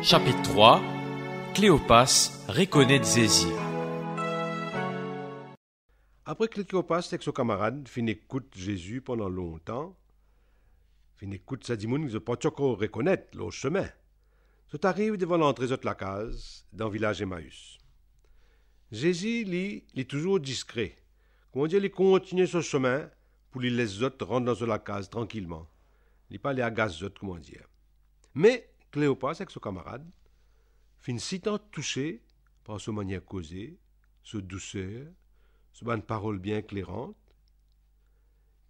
Chapitre 3 Cléopas reconnaît Zézir. Après que Cléopas et son camarade fin écoute Jésus pendant longtemps, fin écoute Sadimoun dit ils ne pas encore reconnaître leur chemin. Tout arrive devant l'entrée de la case, dans le village Emmaüs. Jésus, lui, il est toujours discret. Comment dire, il continue son chemin pour les laisser autres rentrer dans la case tranquillement. Il n'est pas les agace comment dire. Mais, Cléopas, avec son camarade, finit si tant touché par sa manière causée, sa douceur, sa bonne parole bien éclairante,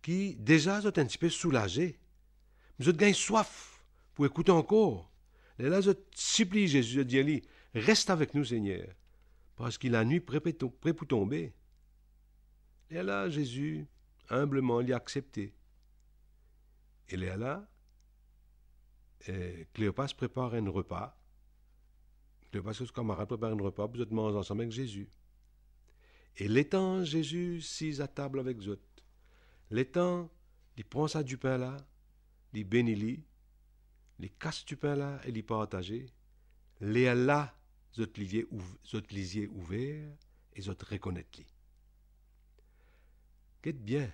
qui déjà sont un petit peu soulagé, Mais ils soif pour écouter encore. Et là, ils supplie Jésus, de lui, reste avec nous, Seigneur, parce qu'il la nuit prêt pour tomber. Et là, Jésus, humblement, l'a accepté. Et là, eh, Cléopas prépare un repas. Cléopas et ses camarades préparent un repas, vous êtes mangent ensemble avec Jésus. Et l'étant Jésus s'is à table avec eux. L'étant, il prend ça du pain là, il bénit, il casse du pain là et il partage. Les là, zot lisier ouvert et zot reconnaître Qu'est bien,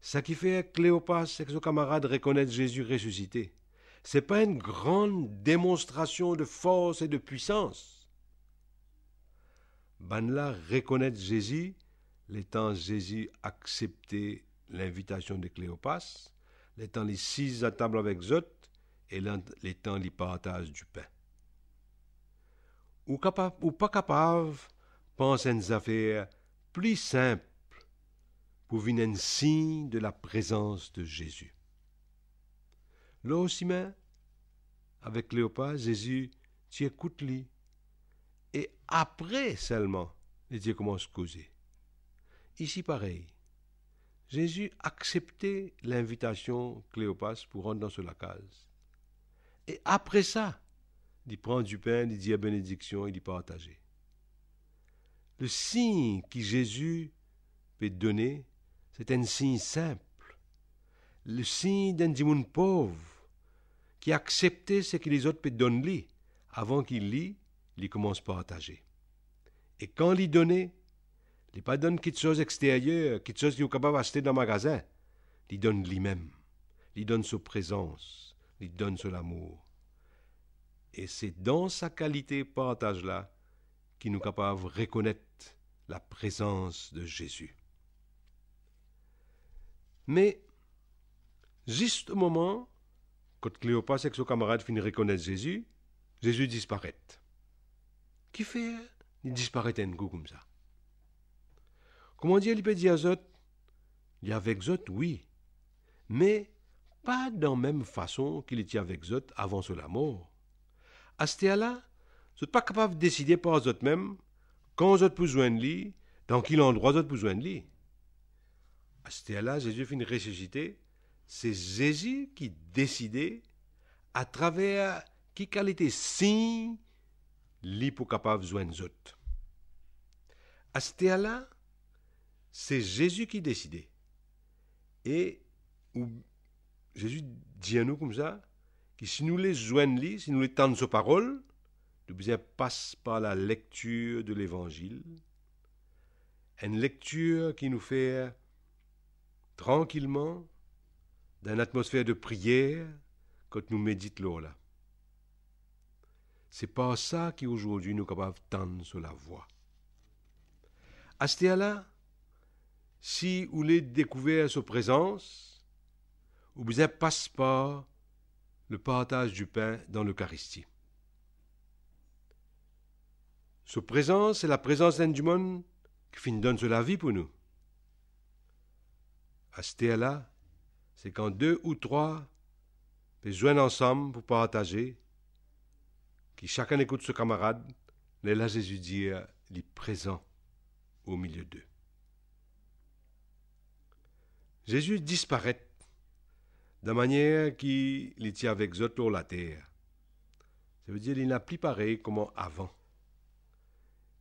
ça qui fait Cléopas et ses camarades reconnaissent Jésus ressuscité. Ce n'est pas une grande démonstration de force et de puissance. Banla reconnaît Jésus, l'étant Jésus accepté l'invitation de Cléopas, l'étant les six à table avec Zot, et l'étant les du pain. Ou, capable, ou pas capable, pense à une affaire plus simple pour venir un signe de la présence de Jésus aussi, mais avec Cléopas, Jésus, tu écoutes-lui. Et après seulement, les dieux commencent à causer. Ici, pareil. Jésus acceptait l'invitation Cléopas pour rentrer dans la case. Et après ça, il prend du pain, il dit la bénédiction, il dit partager. Le signe que Jésus peut donner, c'est un signe simple. Le signe d'un dimanche pauvre qui accepte ce que les autres peuvent donner avant qu'il lit, il commence par partager. Et quand il donner il pas donne quelque chose extérieur, quelque chose qu'il est capable d'acheter dans le magasin. Il donne lui-même. Il donne sa présence. Il donne son amour. Et c'est dans sa qualité partage-là qu'il nous capable de reconnaître la présence de Jésus. Mais, juste au moment quand et ses son camarade de reconnaître Jésus, Jésus disparaît. Qui fait euh, Il disparaît un coup comme ça. Comment dit il peut à Zot Il y avec Zot, oui, mais pas dans la même façon qu'il était avec Zot avant son mort. À ce là Zot pas capable de décider par Zot même quand Zot besoin de lui, dans quel endroit Zot besoin de lui. À ce là Jésus finit ressusciter, c'est Jésus qui décidait à travers qui qualité signe li pour À ce là c'est Jésus qui décidait. Et Jésus dit à nous comme ça, que si nous les joignons, si nous les tendons aux paroles, nous besoin passe par la lecture de l'Évangile, une lecture qui nous fait tranquillement d'une atmosphère de prière quand nous méditons là. C'est pas ça qui aujourd'hui nous capables tendre sur la voie. À si vous voulez découvrir sa présence, vous êtes passe par le partage du pain dans l'Eucharistie. Sa présence, c'est la présence d'un monde qui finit donne la vie pour nous. À c'est quand deux ou trois se joignent ensemble pour partager, qui chacun écoute son camarade, mais là Jésus euh, il est présent au milieu d'eux. Jésus disparaît de manière qui les tient avec eux la terre. Ça veut dire qu'il n'a plus pareil comme avant.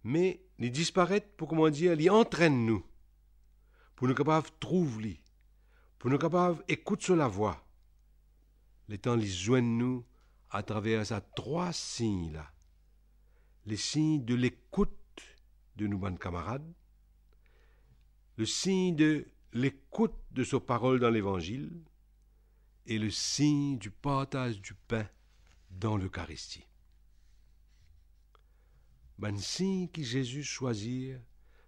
Mais il disparaît pour comment dire, il entraîne nous, pour nous de trouver pour nous capables écoutez sur la voix. Les temps les joignent nous à travers ces trois signes-là. Les signes de l'écoute de nos bons camarades, le signe de l'écoute de sa parole dans l'Évangile et le signe du partage du pain dans l'Eucharistie. Ben signe que Jésus choisit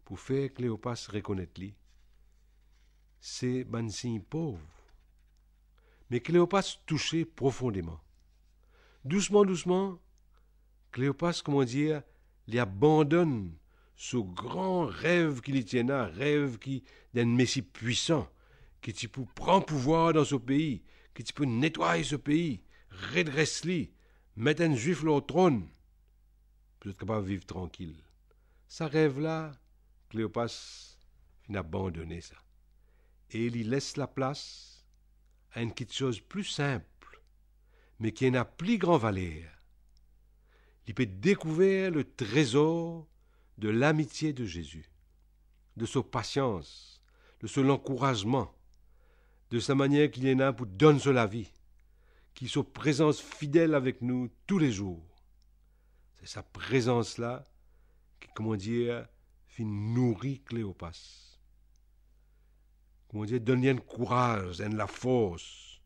pour faire Cléopas reconnaître lui, c'est signe pauvre. Mais Cléopas touchait profondément. Doucement, doucement, Cléopas, comment dire, les abandonne ce grand rêve qu'il y tient rêve qui d'un Messie puissant, qui t'y prend pouvoir dans ce pays, qui t'y peut nettoyer ce pays, redresse-le, mettre un juif au trône. pour être capable de vivre tranquille. Ça rêve-là, Cléopas, il a abandonné ça et il y laisse la place à une petite chose plus simple, mais qui n'a plus grand valeur. Il peut découvrir le trésor de l'amitié de Jésus, de sa patience, de son encouragement, de sa manière qu'il y en a pour donner la vie, qui sa présence fidèle avec nous tous les jours. C'est sa présence-là qui, comment dire, fit nourrir Cléopas. Comment dire donne-lui courage, de la force.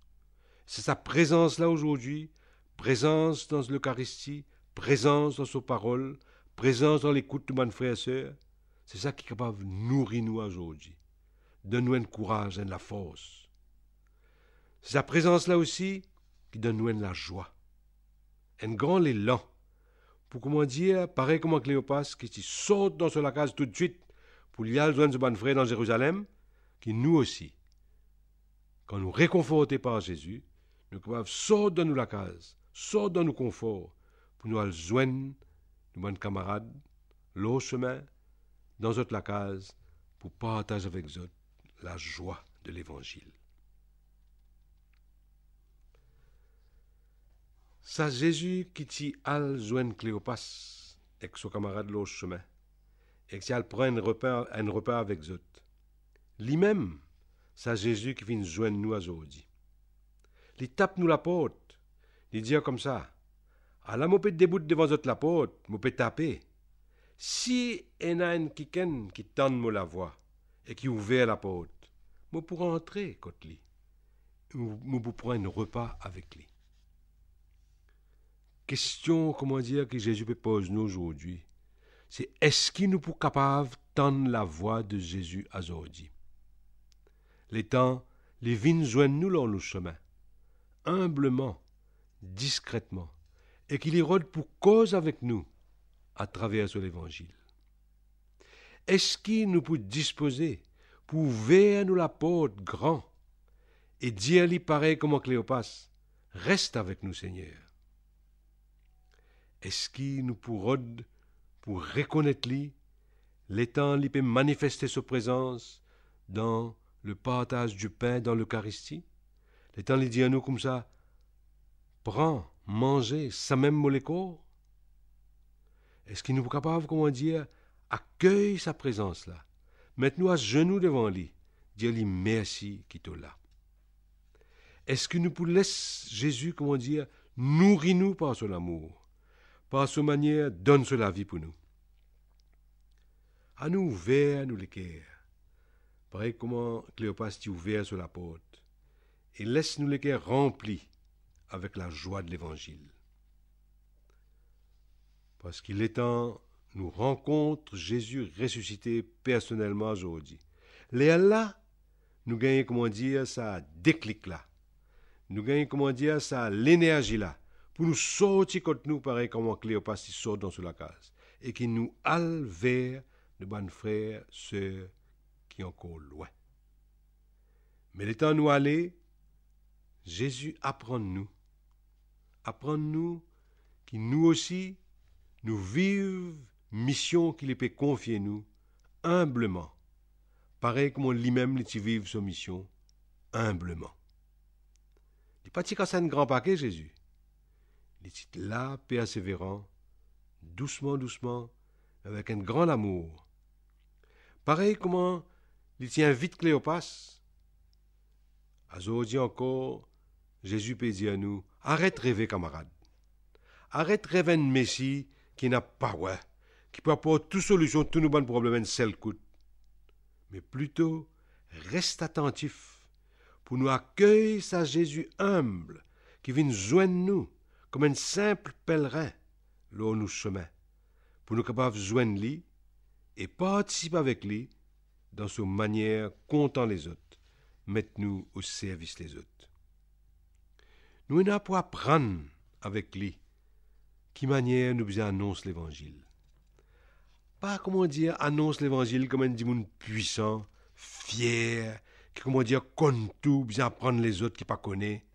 C'est sa présence là aujourd'hui, présence dans l'Eucharistie, présence dans sa parole, présence dans l'écoute de mon frère et sœur. C'est ça qui est capable de nourrir nous aujourd'hui. Donne-nous un courage, de la force. C'est sa présence là aussi qui donne-nous la joie. Un grand élan. Pour comment dire, pareil comme Cléopas qui saute dans la case tout de suite pour y aller besoin son bon frère dans Jérusalem, qui nous aussi, quand nous réconfortés par Jésus, nous pouvons sortir de nous la case, sortir de nous confort, pour nous aller nos nous camarades, l'autre chemin, dans notre la case, pour partager avec eux la joie de l'Évangile. Ça, Jésus qui t'y al Cléopas, avec son camarade l'autre chemin, et qui al prend un repas, un repas avec eux. Lui-même, c'est Jésus qui vient nous joindre nous aujourd'hui. Il tape nous la porte. Il dit comme ça. Alors, je peux débouter devant la porte, je peux taper. Si il y a quelqu'un qui tend la voix et qui ouvre la porte, je pour entrer côté lui. Je peux prendre un repas avec lui. Question, comment dire, que Jésus peut poser nous aujourd'hui, c'est est-ce qu'il nous pour capable tendre la voix de Jésus aujourd'hui? Les temps, les vignes joignent nous nos chemin, humblement, discrètement, et qu'il rôde pour cause avec nous à travers l'Évangile. Est-ce qu'il nous peut disposer pour ouvrir nous la porte grand et dire lui pareil comme en Cléopas, reste avec nous Seigneur. Est-ce qu'il nous rôde pour reconnaître lui, temps lui peut manifester sa présence dans le partage du pain dans l'Eucharistie, temps les dit à nous comme ça, prends, mangez, sa même molécule. Est-ce qu'il nous est capable, comment dire, accueille sa présence là, mette-nous à genoux devant lui, dis-lui merci qui est là. Est-ce que nous pour laisse Jésus, comment dire, nourris-nous par son amour, par sa manière, donne cela la vie pour nous. À nous vers nous guerres. Pareil comment Cléopas t'y ouvert sur la porte. Et laisse-nous les cœurs remplis avec la joie de l'Évangile. Parce qu'il est temps, nous rencontre Jésus ressuscité personnellement aujourd'hui. Les là, nous gagnons, comment dire, ça déclic là. Nous gagnons, comment dire, ça l'énergie là. Pour nous sortir contre nous, pareil comme Cléopas sort dans sur la case. Et qui nous halle vers de bonnes frères, sœurs encore loin. Mais les temps nous aller, Jésus apprend-nous. Apprend-nous qui nous aussi, nous vivons mission qu'il peut confier nous, humblement, pareil comme lui-même les vivre son mission, humblement. Il pas un grand paquet, Jésus. Il est là, persévérant, doucement, doucement, avec un grand amour. Pareil comment il tient vite Cléopas. Azo dit encore, Jésus pédit à nous, arrête rêver, camarade. Arrête rêver un Messie qui n'a pas ouais, qui peut apporter toute solution, tous nos bons problèmes, seul coup. Mais plutôt, reste attentif pour nous accueillir sa Jésus humble qui vient nous joindre nous comme un simple pèlerin l'eau nous chemin pour nous capables joindre lui et participer avec lui dans sa manière comptant les autres, mettez-nous au service des autres. Nous avons pas apprendre avec lui qui manière nous annonce l'évangile. Pas comment dire annonce l'évangile comme un monde puissant, fier, qui comment dire compte tout, bien apprendre les autres qui pas connaît.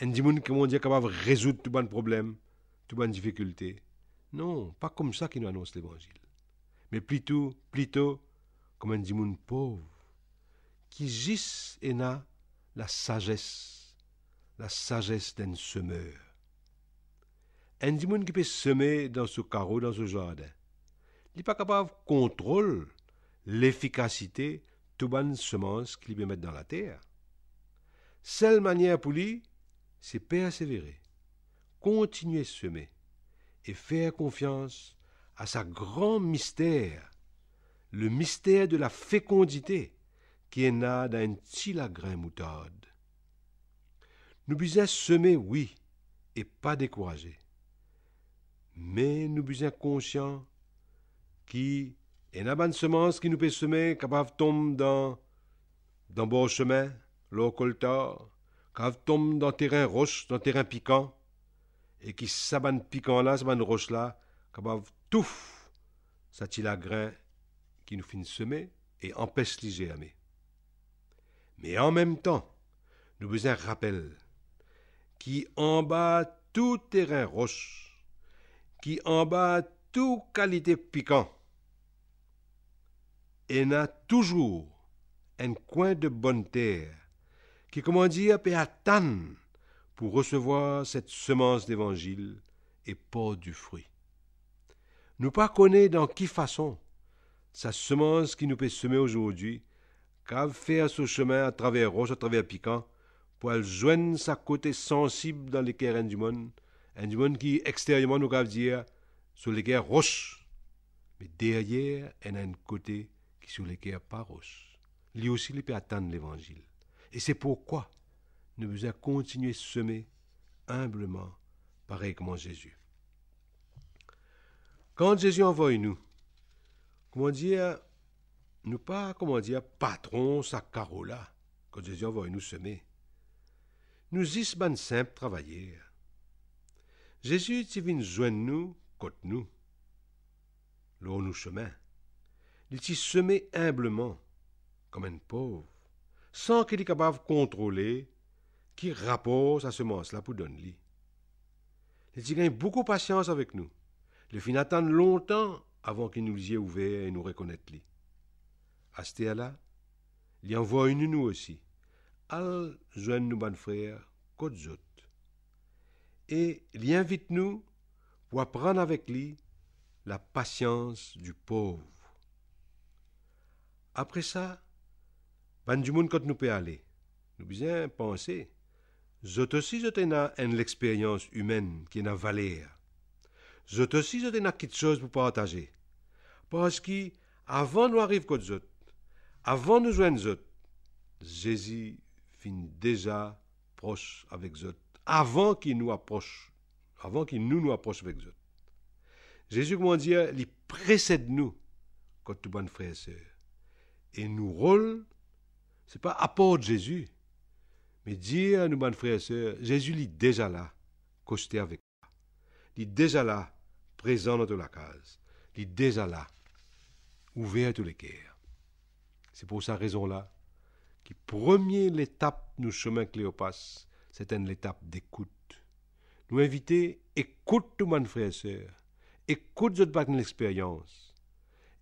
Un qui comment dire capable de résoudre tout bon problème, tout bonne difficulté. Non, pas comme ça qu'il nous annonce l'évangile. Mais plutôt, plutôt comme un dimoun pauvre, qui gisse et n'a la sagesse, la sagesse d'un semeur. Un dimoun qui peut semer dans ce carreau, dans ce jardin, n'est pas capable de contrôler l'efficacité de les semences qu'il peut mettre dans la terre. Seule manière pour lui, c'est persévérer, continuer à semer et faire confiance à sa grand mystère le mystère de la fécondité qui est née d'un petit grain moutarde. Nous besoin semer, oui, et pas décourager. Mais nous besoin conscients qui est la bonne semence qui nous peut semer, capable tombe dans, dans bon chemin, l'eau coltard, capable tombe dans terrain roche, dans terrain piquant, et qui s'abonne piquant là, s'abonne roche là, capable touffe, ça la grain qui nous finit semer et empêche les Mais en même temps, nous besoin rappel qui en bat tout terrain roche, qui en bat tout qualité piquant, et n'a toujours un coin de bonne terre qui, comment dire, peut pour recevoir cette semence d'évangile et pas du fruit. Nous pas connaît dans qui façon sa semence qui nous peut semer aujourd'hui, fait à ce chemin à travers roche, à travers piquant, pour elle joindre sa côté sensible dans les guerres du monde, un du monde qui extérieurement nous grave dire sur les guerres roche, mais derrière, elle a un côté qui sur les guerres pas roche. Lui aussi, il peut de l'évangile. Et c'est pourquoi nous devons continuer à semer humblement, pareil comme Jésus. Quand Jésus envoie nous, comment dire, nous pas, comment dire, patron sa carola, quand Jésus va nous semer. Nous is ban simple travailler. Jésus t'y vient joindre nous, côte nous. L'eau nous chemin. Il t'y semer humblement, comme un pauvre, sans qu'il est capable de contrôler qui rapporte sa semence-là pour donner. Il t'y beaucoup de patience avec nous. Le fin attendre longtemps avant qu'il nous y ouvert et nous reconnaître li. À ce là il envoie une nous aussi. Al joigne nous, bon Et il invite nous pour apprendre avec lui la patience du pauvre. Après ça, ban du monde quand nous peut aller. Nous bien penser. Zot aussi une l'expérience humaine qui n'a valeur. Zot aussi zot quelque chose pour partager que avant nous arrive nous autres, avant nous joindre autres, Jésus finit déjà proche avec autres, avant qu'il nous approche, avant qu'il nous nous approche avec autres. Jésus, comment dire, il précède nous, quand tout bon frère et sœurs. Et nous rôle, c'est pas apport Jésus, mais dire à nous frères et sœurs, Jésus, lit est déjà là, costé avec nous. Il est déjà là, présent dans la case. Il est déjà là ouvert à tous les cœurs. C'est pour cette raison-là que première l'étape nous chemin Cléopas, c'est l'étape d'écoute. Nous inviter, écoute tout le monde, frères et sœurs. Écoute votre part l'expérience.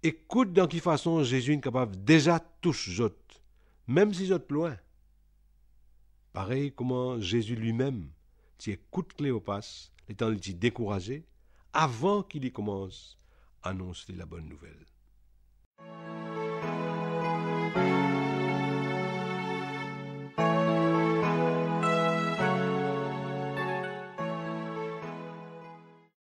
Écoute dans quelle façon Jésus est capable déjà toucher autres, même si autres loin. Pareil comment Jésus lui-même, qui écoute Cléopas, l'étant dit découragé, avant qu'il y commence, annonce la bonne nouvelle. Thank you.